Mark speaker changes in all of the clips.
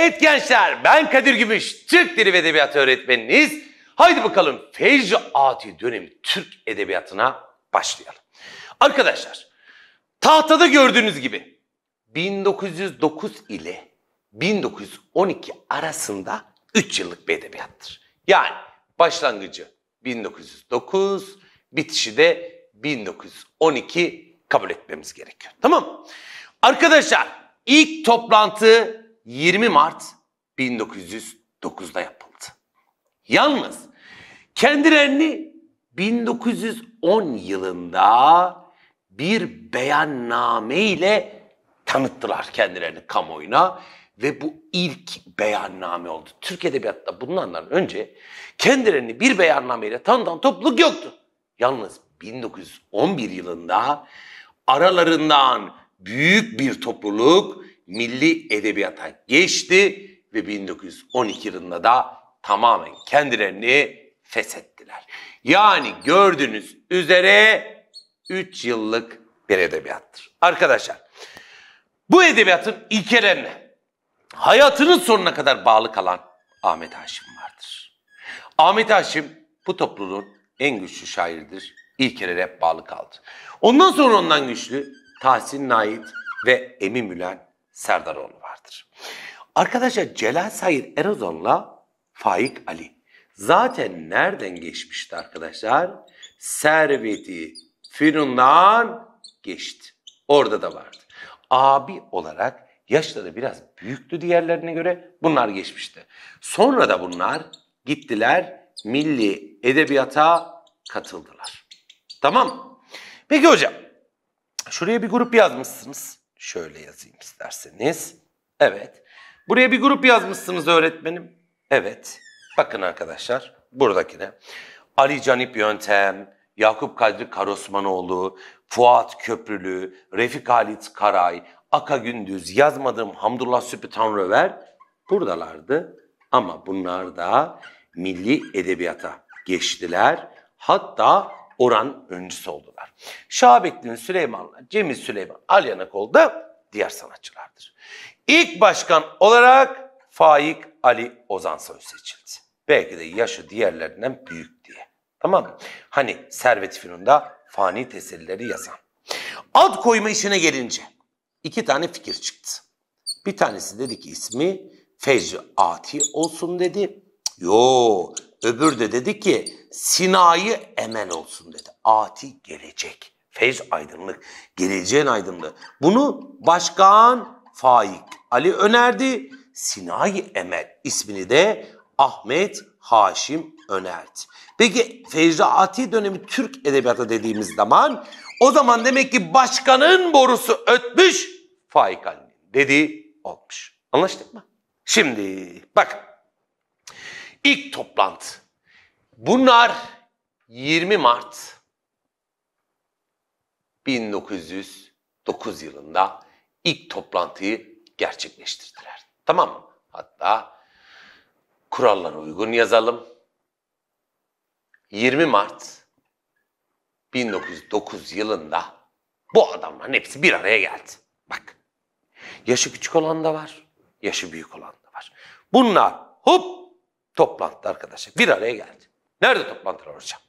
Speaker 1: Evet gençler ben Kadir Gümüş, Türk Dili ve Edebiyatı öğretmeniniz. Haydi bakalım Feyzi Adi dönemi Türk Edebiyatı'na başlayalım. Arkadaşlar tahtada gördüğünüz gibi 1909 ile 1912 arasında 3 yıllık bir edebiyattır. Yani başlangıcı 1909, bitişi de 1912 kabul etmemiz gerekiyor. Tamam Arkadaşlar ilk toplantı 20 Mart 1909'da yapıldı. Yalnız kendilerini 1910 yılında bir beyanname ile tanıttılar kendilerini kamuoyuna ve bu ilk beyanname oldu. Türk Edebiyatı'nda bulunanların önce kendilerini bir beyanname ile tanıtan topluluk yoktu. Yalnız 1911 yılında aralarından büyük bir topluluk milli edebiyata geçti ve 1912 yılında da tamamen kendilerini feshettiler. Yani gördüğünüz üzere 3 yıllık bir edebiyattır. Arkadaşlar bu edebiyatın ilkelerine hayatının sonuna kadar bağlı kalan Ahmet Haşim vardır. Ahmet Haşim bu topluluğun en güçlü şairidir. İlkelere hep bağlı kaldı. Ondan sonra ondan güçlü Tahsin Nait ve Emin Mülen Serdaroğlu vardır. Arkadaşlar Celal Sayır Erozon'la Faik Ali. Zaten nereden geçmişti arkadaşlar? Serveti Firun'dan geçti. Orada da vardı. Abi olarak yaşları biraz büyüktü diğerlerine göre. Bunlar geçmişti. Sonra da bunlar gittiler milli edebiyata katıldılar. Tamam Peki hocam, şuraya bir grup yazmışsınız. Şöyle yazayım isterseniz. Evet. Buraya bir grup yazmışsınız öğretmenim. Evet. Bakın arkadaşlar buradakine. Ali Canip Yöntem, Yakup Kadri Karosmanoğlu, Fuat Köprülü, Refik Halit Karay, Aka Gündüz, yazmadığım Hamdullah Süpü Tanrıver buradalardı. Ama bunlar da milli edebiyata geçtiler. Hatta oran öncüsü oldular. Şahbettin Süleyman'la Cemil Süleyman Alyanakoğlu da diğer sanatçılardır. İlk başkan olarak Faik Ali Ozansoy seçildi. Belki de yaşı diğerlerinden büyük diye. Tamam mı? Hani Servet Fünun'da fani tesellileri yazan. Ad koyma işine gelince iki tane fikir çıktı. Bir tanesi dedi ki ismi Fecri Ati olsun dedi. Yo öbür de dedi ki Sina'yı emel olsun dedi. Ati gelecek. Feyz aydınlık. Geleceğin aydınlığı. Bunu başkan Faik Ali önerdi. Sina'yı emel ismini de Ahmet Haşim önerdi. Peki Feyzi Ati dönemi Türk edebiyatı dediğimiz zaman o zaman demek ki başkanın borusu ötmüş Faik Ali'nin dediği olmuş. Anlaştık mı? Şimdi bak ilk toplantı Bunlar 20 Mart 1909 yılında ilk toplantıyı gerçekleştirdiler. Tamam mı? Hatta kurallara uygun yazalım. 20 Mart 1909 yılında bu adamların hepsi bir araya geldi. Bak. Yaşı küçük olan da var, yaşı büyük olan da var. Bunlar hop toplantı arkadaşlar bir araya geldi. Nerede toplantılar hocam?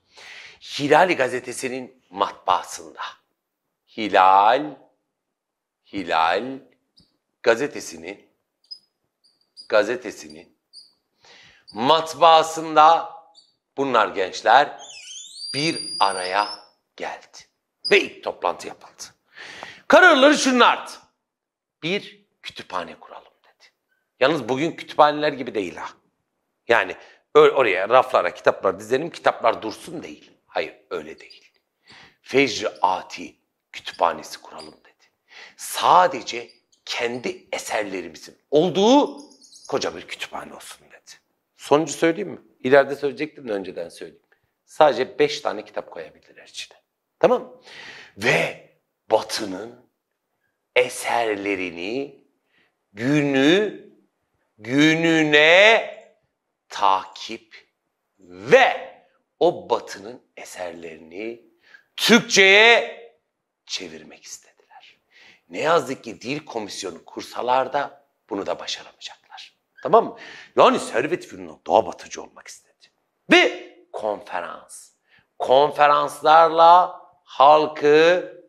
Speaker 1: Hilal gazetesinin matbaasında. Hilal, Hilal gazetesinin, gazetesinin matbaasında bunlar gençler bir araya geldi. Ve ilk toplantı yapıldı. Kararları şunlardı. Bir, kütüphane kuralım dedi. Yalnız bugün kütüphaneler gibi değil ha. Yani oraya raflara kitaplar dizelim, kitaplar dursun değil. Hayır öyle değil. Fecri Ati kütüphanesi kuralım dedi. Sadece kendi eserlerimizin olduğu koca bir kütüphane olsun dedi. Sonucu söyleyeyim mi? İleride söyleyecektim de önceden söyleyeyim. Sadece beş tane kitap koyabilirler içine. Tamam Ve Batı'nın eserlerini günü gününe takip ve o batının eserlerini Türkçe'ye çevirmek istediler. Ne yazık ki dil komisyonu kursalarda bunu da başaramayacaklar. Tamam mı? Yani Servet Fünun'a doğa batıcı olmak istedi. Ve konferans. Konferanslarla halkı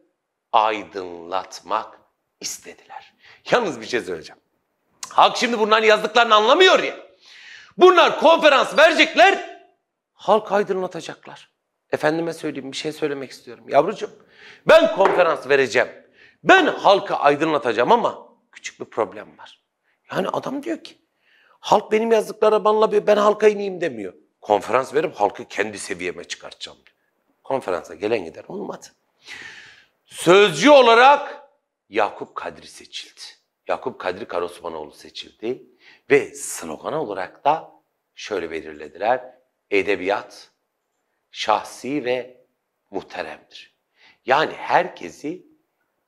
Speaker 1: aydınlatmak istediler. Yalnız bir şey söyleyeceğim. Halk şimdi bunların yazdıklarını anlamıyor ya. Bunlar konferans verecekler, halk aydınlatacaklar. Efendime söyleyeyim bir şey söylemek istiyorum. Yavrucuğum ben konferans vereceğim. Ben halka aydınlatacağım ama küçük bir problem var. Yani adam diyor ki halk benim yazdıklara banla ben halka ineyim demiyor. Konferans verip halkı kendi seviyeme çıkartacağım diyor. Konferansa gelen gider olmadı. Sözcü olarak Yakup Kadri seçildi. Yakup Kadri Karosmanoğlu seçildi ve slogan olarak da şöyle belirlediler. Edebiyat şahsi ve muhteremdir. Yani herkesi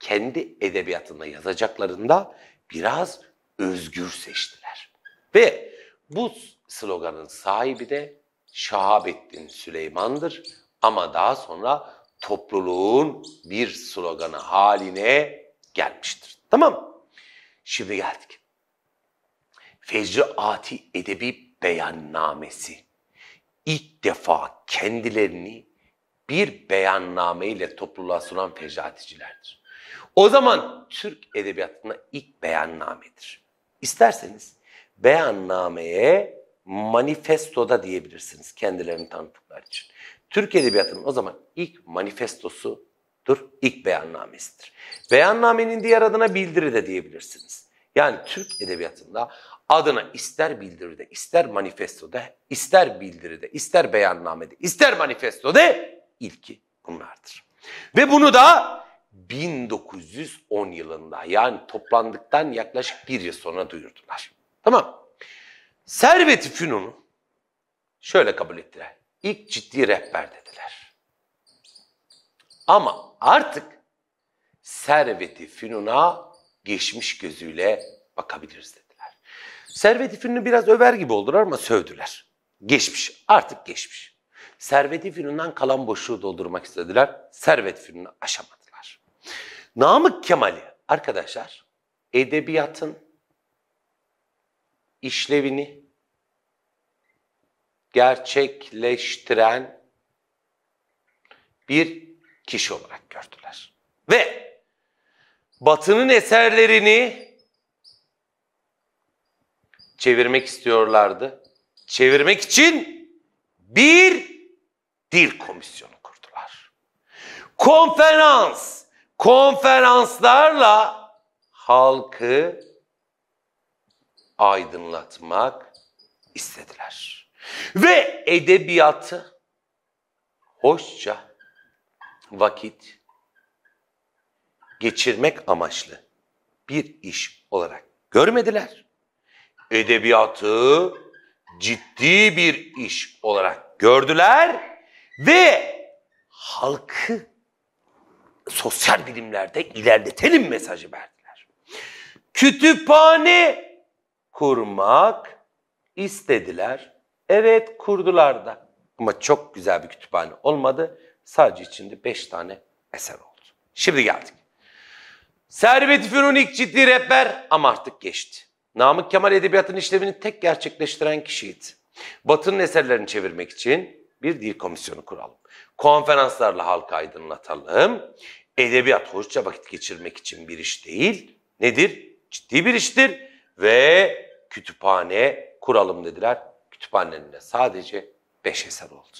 Speaker 1: kendi edebiyatında yazacaklarında biraz özgür seçtiler. Ve bu sloganın sahibi de Şahabettin Süleyman'dır ama daha sonra topluluğun bir sloganı haline gelmiştir. Tamam mı? Şimdi geldik. Fecri Ati Edebi Beyannamesi. İlk defa kendilerini bir beyanname ile topluluğa sunan fecraticilerdir. O zaman Türk edebiyatına ilk beyannamedir. İsterseniz beyannameye manifesto da diyebilirsiniz kendilerini tanıttıkları için. Türk edebiyatının o zaman ilk manifestosu Dur, ilk beyannamesidir. Beyannamenin diğer adına bildiri de diyebilirsiniz. Yani Türk edebiyatında adına ister bildiride, ister manifestoda, ister bildiride, ister beyannamede, ister manifestoda ilki bunlardır. Ve bunu da 1910 yılında yani toplandıktan yaklaşık bir yıl sonra duyurdular. Tamam. Servet-i Fünun'u şöyle kabul ettiler. İlk ciddi rehber dediler. Ama artık serveti fünuna geçmiş gözüyle bakabiliriz dediler. Serveti fünunu biraz över gibi oldular ama sövdüler. Geçmiş, artık geçmiş. Serveti fünundan kalan boşluğu doldurmak istediler. Servet fünunu aşamadılar. Namık Kemal'i arkadaşlar edebiyatın işlevini gerçekleştiren bir kişi olarak gördüler. Ve Batı'nın eserlerini çevirmek istiyorlardı. Çevirmek için bir dil komisyonu kurdular. Konferans, konferanslarla halkı aydınlatmak istediler. Ve edebiyatı hoşça vakit geçirmek amaçlı bir iş olarak görmediler. Edebiyatı ciddi bir iş olarak gördüler ve halkı sosyal bilimlerde ilerletelim mesajı verdiler. Kütüphane kurmak istediler. Evet kurdular da. Ama çok güzel bir kütüphane olmadı. Sadece içinde beş tane eser oldu. Şimdi geldik. Servet Fünun ciddi rehber ama artık geçti. Namık Kemal edebiyatın işlevini tek gerçekleştiren kişiydi. Batı'nın eserlerini çevirmek için bir dil komisyonu kuralım. Konferanslarla halka aydınlatalım. Edebiyat hoşça vakit geçirmek için bir iş değil. Nedir? Ciddi bir iştir. Ve kütüphane kuralım dediler. Kütüphanenin sadece beş eser oldu.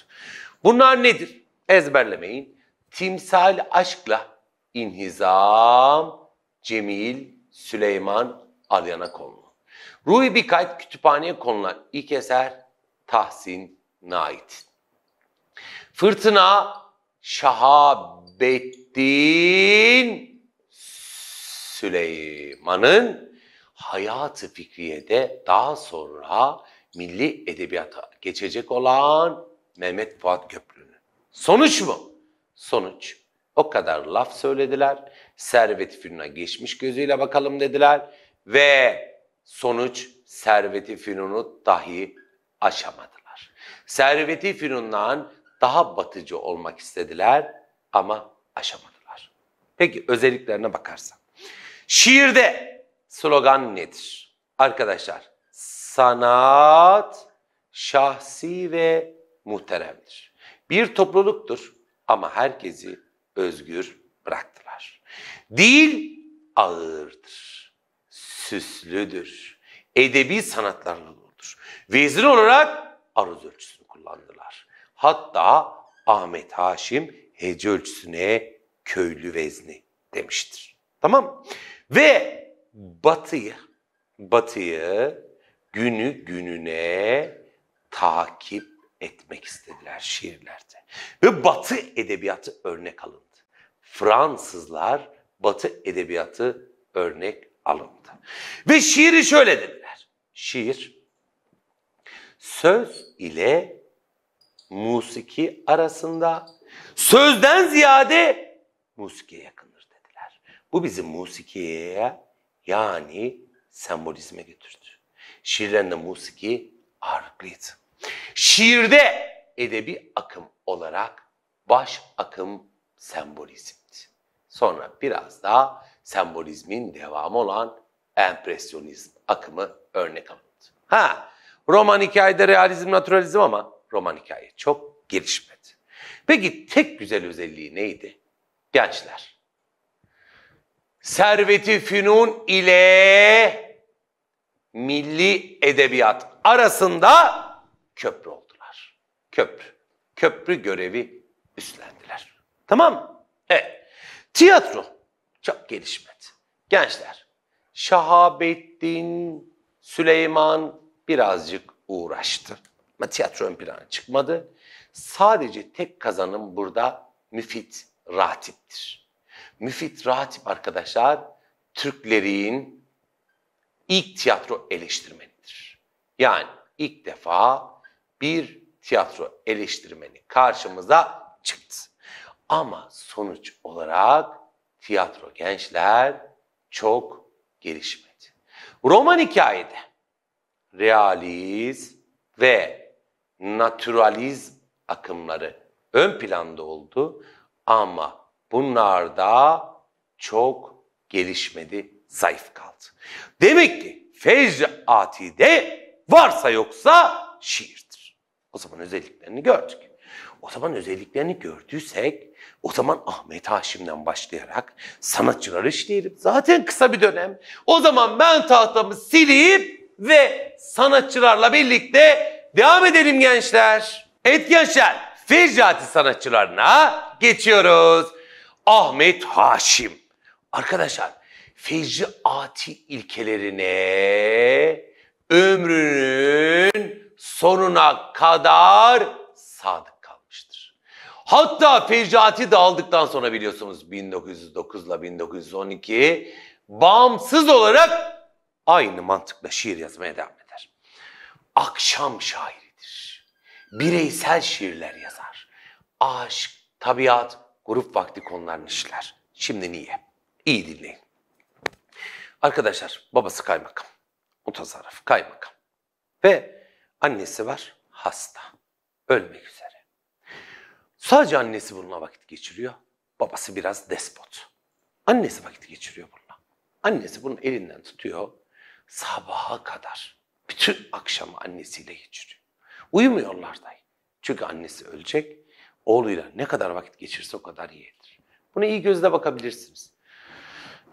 Speaker 1: Bunlar nedir? ezberlemeyin. Timsal aşkla inhizam Cemil Süleyman Alyana konulu. Ruhi Bikayt kütüphaneye konulan ilk eser Tahsin Nait. Fırtına Şahabettin Süleyman'ın hayatı fikriyede daha sonra milli edebiyata geçecek olan Mehmet Fuat Köprülü. Sonuç mu? Sonuç. O kadar laf söylediler. Servet Fünun'a geçmiş gözüyle bakalım dediler. Ve sonuç Serveti Fünun'u dahi aşamadılar. Serveti Fünun'dan daha batıcı olmak istediler ama aşamadılar. Peki özelliklerine bakarsan. Şiirde slogan nedir? Arkadaşlar sanat şahsi ve muhteremdir bir topluluktur ama herkesi özgür bıraktılar. Dil ağırdır, süslüdür, edebi sanatlarla doludur. Vezir olarak aruz ölçüsünü kullandılar. Hatta Ahmet Haşim hece ölçüsüne köylü vezni demiştir. Tamam Ve batıyı, batıyı günü gününe takip etmek istediler şiirlerde. Ve Batı edebiyatı örnek alındı. Fransızlar Batı edebiyatı örnek alındı. Ve şiiri şöyle dediler. Şiir söz ile musiki arasında sözden ziyade musikiye yakındır dediler. Bu bizi musikiye yani sembolizme götürdü. Şiirlerinde musiki ağırlıklıydı şiirde edebi akım olarak baş akım sembolizmdi. Sonra biraz daha sembolizmin devamı olan empresyonizm akımı örnek alındı. Ha, roman hikayede realizm, naturalizm ama roman hikaye çok gelişmedi. Peki tek güzel özelliği neydi? Gençler. Serveti Fünun ile milli edebiyat arasında köprü oldular. Köprü. Köprü görevi üstlendiler. Tamam mı? Evet. Tiyatro çok gelişmedi. Gençler, Şahabettin, Süleyman birazcık uğraştı. Ama tiyatro ön plana çıkmadı. Sadece tek kazanım burada Müfit Ratip'tir. Müfit Ratip arkadaşlar Türklerin ilk tiyatro eleştirmenidir. Yani ilk defa bir tiyatro eleştirmeni karşımıza çıktı. Ama sonuç olarak tiyatro gençler çok gelişmedi. Roman hikayede realiz ve naturalizm akımları ön planda oldu ama bunlarda çok gelişmedi, zayıf kaldı. Demek ki fecr atide varsa yoksa şiir. O zaman özelliklerini gördük. O zaman özelliklerini gördüysek o zaman Ahmet Haşim'den başlayarak sanatçıları işleyelim. Zaten kısa bir dönem. O zaman ben tahtamı silip ve sanatçılarla birlikte devam edelim gençler. Evet gençler Fecrati sanatçılarına geçiyoruz. Ahmet Haşim. Arkadaşlar Fecrati ilkelerine ömrünün sonuna kadar sadık kalmıştır. Hatta Fecati aldıktan sonra biliyorsunuz 1909 ile 1912 bağımsız olarak aynı mantıkla şiir yazmaya devam eder. Akşam şairidir. Bireysel şiirler yazar. Aşk, tabiat, grup vakti konularını işler. Şimdi niye? İyi dinleyin. Arkadaşlar babası kaymakam. Mutasarrıf kaymakam. Ve Annesi var, hasta. Ölmek üzere. Sadece annesi bununla vakit geçiriyor. Babası biraz despot. Annesi vakit geçiriyor bununla. Annesi bunun elinden tutuyor. Sabaha kadar. Bütün akşamı annesiyle geçiriyor. Uyumuyorlar dahi. Çünkü annesi ölecek. Oğluyla ne kadar vakit geçirse o kadar iyidir. Buna iyi gözle bakabilirsiniz.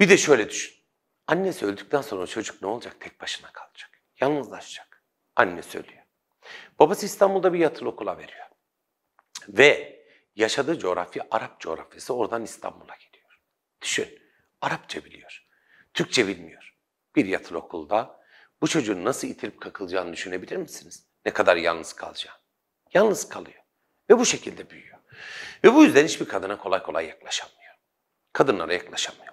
Speaker 1: Bir de şöyle düşün. Annesi öldükten sonra çocuk ne olacak? Tek başına kalacak. Yalnızlaşacak. Annesi ölüyor. Babası İstanbul'da bir yatılı okula veriyor. Ve yaşadığı coğrafya Arap coğrafyası oradan İstanbul'a geliyor. Düşün, Arapça biliyor, Türkçe bilmiyor. Bir yatılı okulda bu çocuğun nasıl itilip kakılacağını düşünebilir misiniz? Ne kadar yalnız kalacağı. Yalnız kalıyor ve bu şekilde büyüyor. Ve bu yüzden hiçbir kadına kolay kolay yaklaşamıyor. Kadınlara yaklaşamıyor.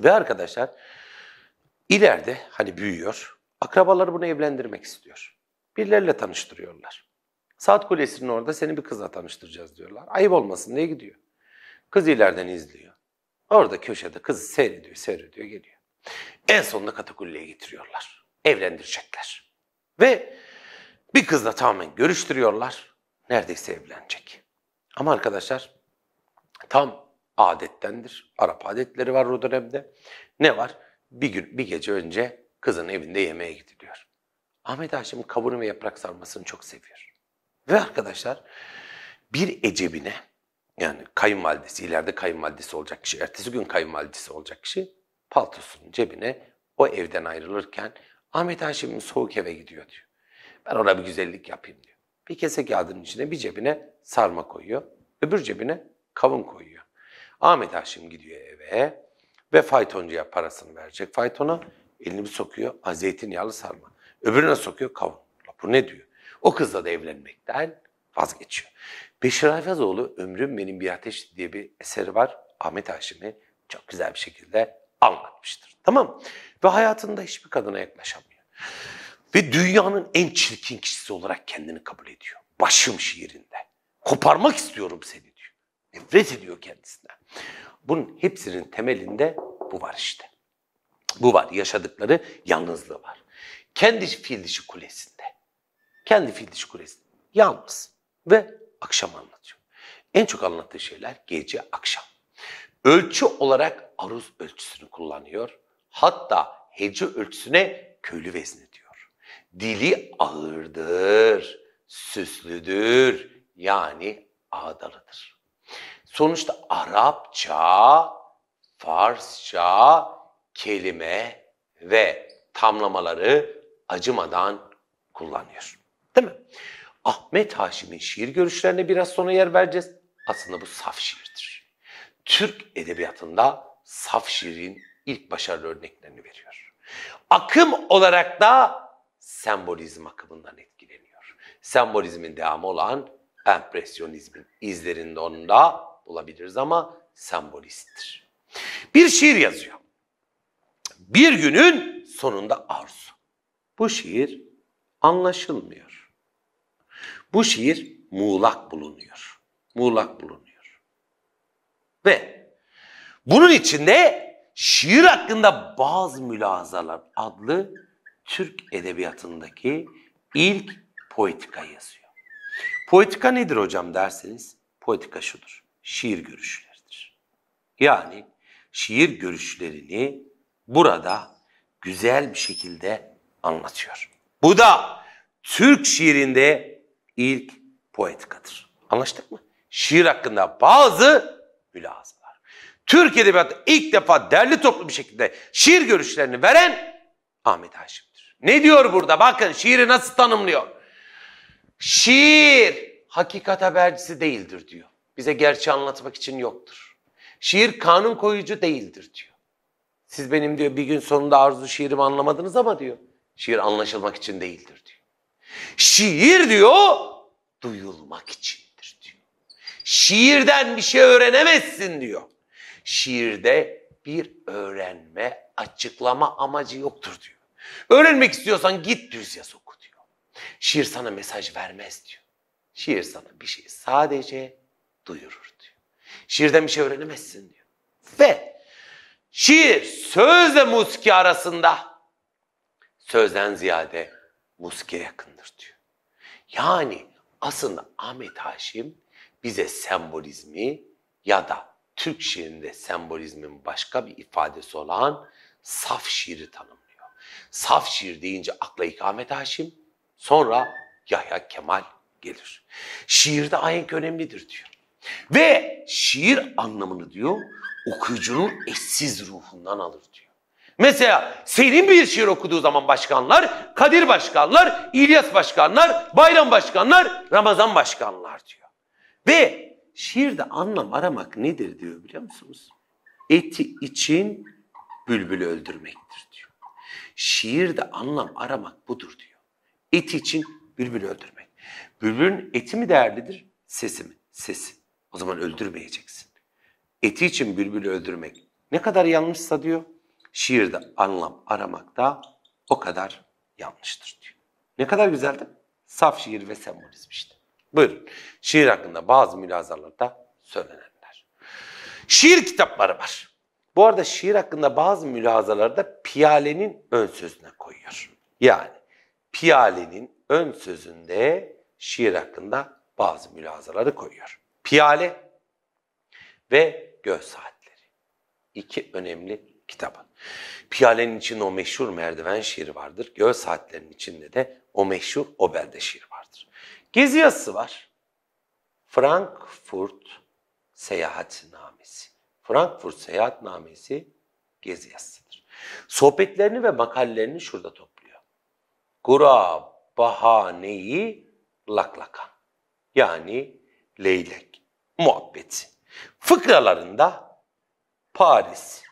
Speaker 1: Ve arkadaşlar ileride hani büyüyor, akrabaları bunu evlendirmek istiyor birileriyle tanıştırıyorlar. Saat Kulesi'nin orada seni bir kızla tanıştıracağız diyorlar. Ayıp olmasın diye gidiyor. Kız ileriden izliyor. Orada köşede kızı seyrediyor, seyrediyor, geliyor. En sonunda katakulleye getiriyorlar. Evlendirecekler. Ve bir kızla tamamen görüştürüyorlar. Neredeyse evlenecek. Ama arkadaşlar tam adettendir. Arap adetleri var o dönemde. Ne var? Bir gün, bir gece önce kızın evinde yemeğe gidiliyor. Ahmet Haşim kavurma ve yaprak sarmasını çok seviyor. Ve arkadaşlar bir Ecebine yani kayınvalidesi, ileride kayınvalidesi olacak kişi, ertesi gün kayınvalidesi olacak kişi paltosunun cebine o evden ayrılırken Ahmet Haşim'in soğuk eve gidiyor diyor. Ben ona bir güzellik yapayım diyor. Bir kese kağıdının içine bir cebine sarma koyuyor, öbür cebine kavun koyuyor. Ahmet Haşim gidiyor eve ve faytoncuya parasını verecek faytona. Elini bir sokuyor, zeytinyağlı sarma. Öbürüne sokuyor kavun. Bu ne diyor? O kızla da evlenmekten vazgeçiyor. Beşir Ayfazoğlu Ömrüm Benim Bir Ateş diye bir eseri var. Ahmet Haşim'i çok güzel bir şekilde anlatmıştır. Tamam Ve hayatında hiçbir kadına yaklaşamıyor. Ve dünyanın en çirkin kişisi olarak kendini kabul ediyor. Başım şiirinde. Koparmak istiyorum seni diyor. Nefret ediyor kendisine. Bunun hepsinin temelinde bu var işte. Bu var. Yaşadıkları yalnızlığı var. Kendi fil dişi kulesinde. Kendi fil dişi kulesinde. Yalnız ve akşam anlatıyor. En çok anlattığı şeyler gece akşam. Ölçü olarak aruz ölçüsünü kullanıyor. Hatta hece ölçüsüne köylü vezni diyor. Dili ağırdır, süslüdür yani ağdalıdır. Sonuçta Arapça, Farsça kelime ve tamlamaları acımadan kullanıyor. Değil mi? Ahmet Haşim'in şiir görüşlerine biraz sonra yer vereceğiz. Aslında bu saf şiirdir. Türk edebiyatında saf şiirin ilk başarılı örneklerini veriyor. Akım olarak da sembolizm akımından etkileniyor. Sembolizmin devamı olan empresyonizmin izlerinde onu da bulabiliriz ama sembolisttir. Bir şiir yazıyor. Bir günün sonunda arzu. Bu şiir anlaşılmıyor. Bu şiir muğlak bulunuyor. Muğlak bulunuyor. Ve bunun içinde şiir hakkında bazı mülazalar adlı Türk edebiyatındaki ilk poetika yazıyor. Poetika nedir hocam derseniz poetika şudur. Şiir görüşleridir. Yani şiir görüşlerini burada güzel bir şekilde anlatıyor. Bu da Türk şiirinde ilk poetikadır. Anlaştık mı? Şiir hakkında bazı mülahazalar. Türk Edebiyatı'nda ilk defa derli toplu bir şekilde şiir görüşlerini veren Ahmet Haşim'dir. Ne diyor burada? Bakın şiiri nasıl tanımlıyor? Şiir hakikat habercisi değildir diyor. Bize gerçeği anlatmak için yoktur. Şiir kanun koyucu değildir diyor. Siz benim diyor bir gün sonunda arzu şiirimi anlamadınız ama diyor. Şiir anlaşılmak için değildir diyor. Şiir diyor duyulmak içindir diyor. Şiirden bir şey öğrenemezsin diyor. Şiirde bir öğrenme, açıklama amacı yoktur diyor. Öğrenmek istiyorsan git düz yaz oku diyor. Şiir sana mesaj vermez diyor. Şiir sana bir şey sadece duyurur diyor. Şiirden bir şey öğrenemezsin diyor. Ve şiir sözle muski arasında sözden ziyade musike yakındır diyor. Yani aslında Ahmet Haşim bize sembolizmi ya da Türk şiirinde sembolizmin başka bir ifadesi olan saf şiiri tanımlıyor. Saf şiir deyince akla ilk Ahmet Haşim, sonra Yahya Kemal gelir. Şiirde ahenk önemlidir diyor. Ve şiir anlamını diyor okuyucunun eşsiz ruhundan alır diyor. Mesela senin bir şiir okuduğu zaman başkanlar, Kadir başkanlar, İlyas başkanlar, Bayram başkanlar, Ramazan başkanlar diyor. Ve şiirde anlam aramak nedir diyor biliyor musunuz? Eti için bülbülü öldürmektir diyor. Şiirde anlam aramak budur diyor. Eti için bülbülü öldürmek. Bülbülün eti mi değerlidir, sesi mi? Sesi. O zaman öldürmeyeceksin. Eti için bülbülü öldürmek ne kadar yanlışsa diyor şiirde anlam aramak da o kadar yanlıştır diyor. Ne kadar güzeldi? Saf şiir ve sembolizm işte. Buyurun. Şiir hakkında bazı mülazalarda söylenenler. Şiir kitapları var. Bu arada şiir hakkında bazı mülazalarda piyalenin ön sözüne koyuyor. Yani piyalenin ön sözünde şiir hakkında bazı mülazaları koyuyor. Piyale ve göz saatleri. İki önemli kitabı. Piyalenin içinde o meşhur merdiven şiiri vardır. Göl saatlerinin içinde de o meşhur Obelde şiir vardır. Gezi yazısı var. Frankfurt Seyahatnamesi. Frankfurt Seyahatnamesi gezi yazısıdır. Sohbetlerini ve makalelerini şurada topluyor. Gura bahaneyi laklaka. Yani leylek muhabbeti. Fıkralarında Paris,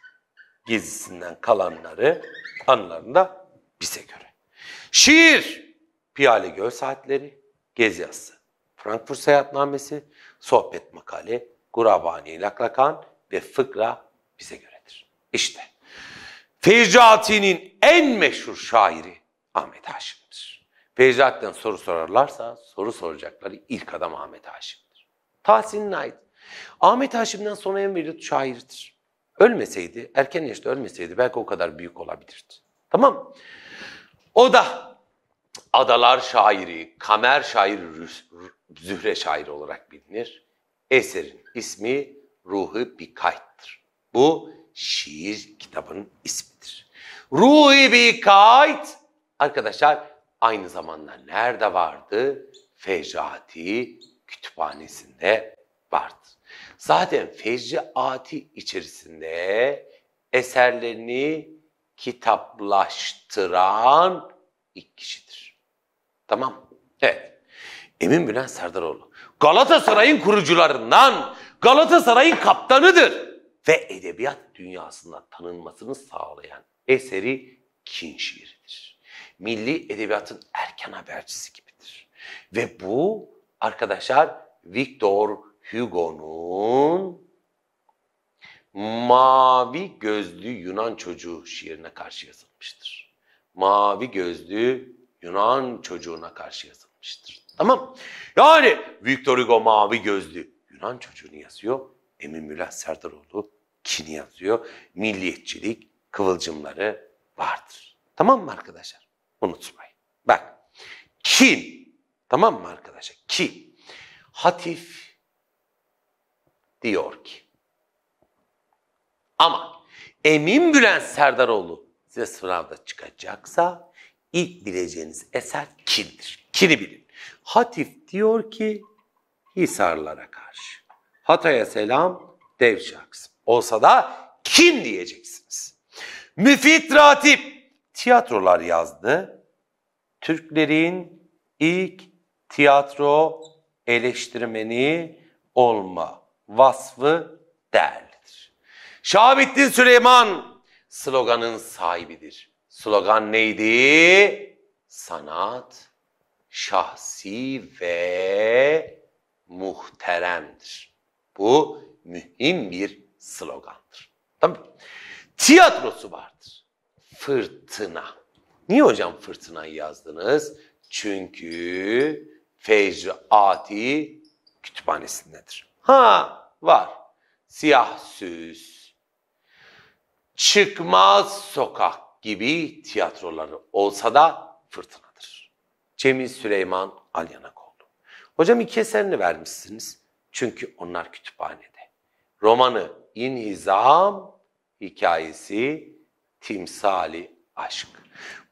Speaker 1: gezisinden kalanları anılarında bize göre. Şiir, Piyale Göl Saatleri, Gezi Yazısı, Frankfurt Seyahatnamesi, Sohbet Makale, Gurabani Laklakan ve Fıkra bize göredir. İşte Feyzati'nin en meşhur şairi Ahmet Haşim'dir. Feyzati'den soru sorarlarsa soru soracakları ilk adam Ahmet Haşim'dir. Tahsin'in Naid, Ahmet Haşim'den sonra en velut şairdir. Ölmeseydi, erken yaşta ölmeseydi belki o kadar büyük olabilirdi. Tamam O da Adalar şairi, Kamer şairi, Zühre şairi olarak bilinir. Eserin ismi Ruhu Bikayt'tır. Bu şiir kitabının ismidir. Ruhi Bikayt arkadaşlar aynı zamanda nerede vardı? Fecati kütüphanesinde vardı. Zaten fecri içerisinde eserlerini kitaplaştıran ilk kişidir. Tamam. Evet. Emin Bülent Serdaroğlu. Galatasaray'ın kurucularından, Galatasaray'ın kaptanıdır. Ve edebiyat dünyasında tanınmasını sağlayan eseri Kin şiiridir. Milli edebiyatın erken habercisi gibidir. Ve bu arkadaşlar Victor Hugo'nun Mavi Gözlü Yunan Çocuğu şiirine karşı yazılmıştır. Mavi Gözlü Yunan Çocuğuna karşı yazılmıştır. Tamam. Yani Victor Hugo Mavi Gözlü Yunan Çocuğunu yazıyor. Emin Mülah Serdaroğlu kini yazıyor. Milliyetçilik kıvılcımları vardır. Tamam mı arkadaşlar? Unutmayın. Bak. kim Tamam mı arkadaşlar? Ki. Hatif diyor ki. Ama Emin Bülent Serdaroğlu size sınavda çıkacaksa ilk bileceğiniz eser kildir. Kini bilin. Hatif diyor ki Hisarlara karşı. Hatay'a selam Devşaks. Olsa da kin diyeceksiniz. Müfit Ratip tiyatrolar yazdı. Türklerin ilk tiyatro eleştirmeni olma vasfı değerlidir. Şahabettin Süleyman sloganın sahibidir. Slogan neydi? Sanat şahsi ve muhteremdir. Bu mühim bir slogandır. Tamam Tiyatrosu vardır. Fırtına. Niye hocam fırtınayı yazdınız? Çünkü Fecri Ati kütüphanesindedir. Ha var. Siyah süs. Çıkmaz sokak gibi tiyatroları olsa da fırtınadır. Cemil Süleyman Alyanakoğlu. Hocam iki eserini vermişsiniz. Çünkü onlar kütüphanede. Romanı İnhizam, hikayesi Timsali Aşk.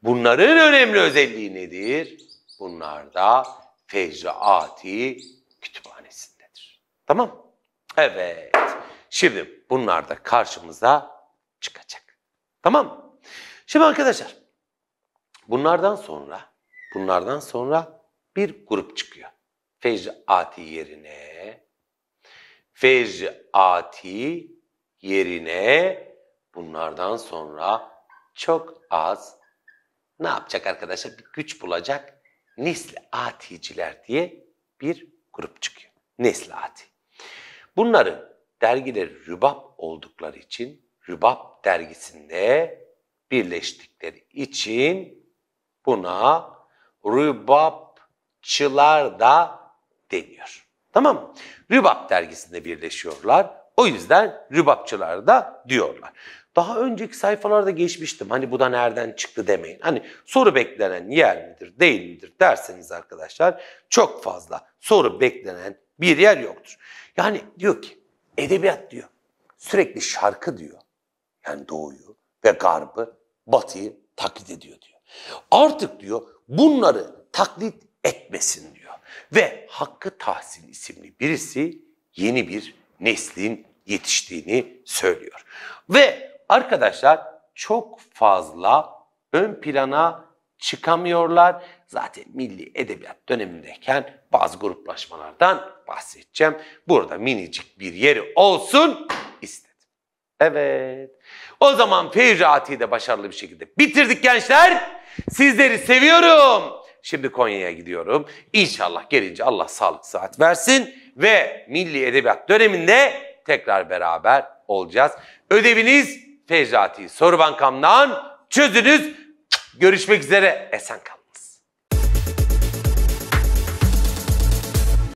Speaker 1: Bunların önemli özelliği nedir? Bunlar da fecraati kütüphane. Tamam. Evet. Şimdi bunlar da karşımıza çıkacak. Tamam Şimdi arkadaşlar bunlardan sonra bunlardan sonra bir grup çıkıyor. Fecr yerine fecr yerine bunlardan sonra çok az ne yapacak arkadaşlar? Bir güç bulacak. Nesli aticiler diye bir grup çıkıyor. Nesli ati. Bunların dergileri Rübap oldukları için Rübap dergisinde birleştikleri için buna Rübapçılar da deniyor. Tamam mı? Rübap dergisinde birleşiyorlar. O yüzden Rübapçılar da diyorlar. Daha önceki sayfalarda geçmiştim. Hani bu da nereden çıktı demeyin. Hani soru beklenen yer midir, değil midir derseniz arkadaşlar çok fazla soru beklenen bir yer yoktur. Yani diyor ki edebiyat diyor sürekli şarkı diyor. Yani doğuyu ve garbı, batıyı taklit ediyor diyor. Artık diyor bunları taklit etmesin diyor. Ve Hakkı Tahsin isimli birisi yeni bir neslin yetiştiğini söylüyor. Ve arkadaşlar çok fazla ön plana çıkamıyorlar zaten milli edebiyat dönemindeyken bazı gruplaşmalardan bahsedeceğim. Burada minicik bir yeri olsun istedim. Evet. O zaman Feyzati'yi de başarılı bir şekilde bitirdik gençler. Sizleri seviyorum. Şimdi Konya'ya gidiyorum. İnşallah gelince Allah sağlık saat versin ve Milli Edebiyat döneminde tekrar beraber olacağız. Ödeviniz Feyzati Soru Bankam'dan çözünüz. Görüşmek üzere. Esen kalın.